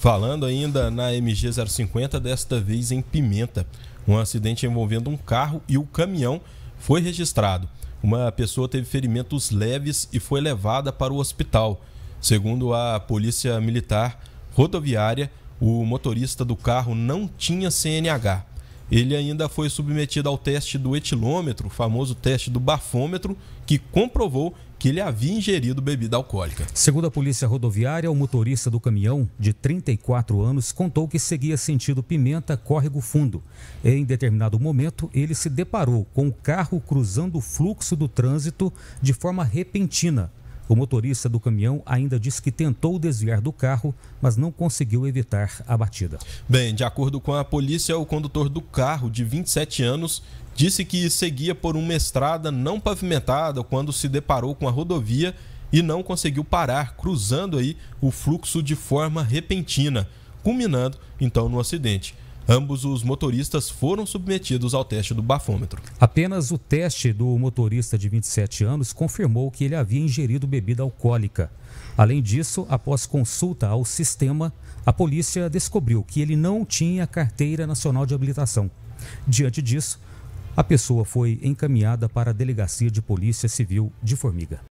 Falando ainda na MG 050, desta vez em Pimenta. Um acidente envolvendo um carro e o caminhão foi registrado. Uma pessoa teve ferimentos leves e foi levada para o hospital. Segundo a Polícia Militar Rodoviária, o motorista do carro não tinha CNH ele ainda foi submetido ao teste do etilômetro, o famoso teste do bafômetro, que comprovou que ele havia ingerido bebida alcoólica. Segundo a Polícia Rodoviária, o motorista do caminhão, de 34 anos, contou que seguia sentido Pimenta Córrego Fundo. Em determinado momento, ele se deparou com o carro cruzando o fluxo do trânsito de forma repentina. O motorista do caminhão ainda disse que tentou desviar do carro, mas não conseguiu evitar a batida. Bem, de acordo com a polícia, o condutor do carro, de 27 anos, disse que seguia por uma estrada não pavimentada quando se deparou com a rodovia e não conseguiu parar, cruzando aí o fluxo de forma repentina, culminando então no acidente. Ambos os motoristas foram submetidos ao teste do bafômetro. Apenas o teste do motorista de 27 anos confirmou que ele havia ingerido bebida alcoólica. Além disso, após consulta ao sistema, a polícia descobriu que ele não tinha carteira nacional de habilitação. Diante disso, a pessoa foi encaminhada para a Delegacia de Polícia Civil de Formiga.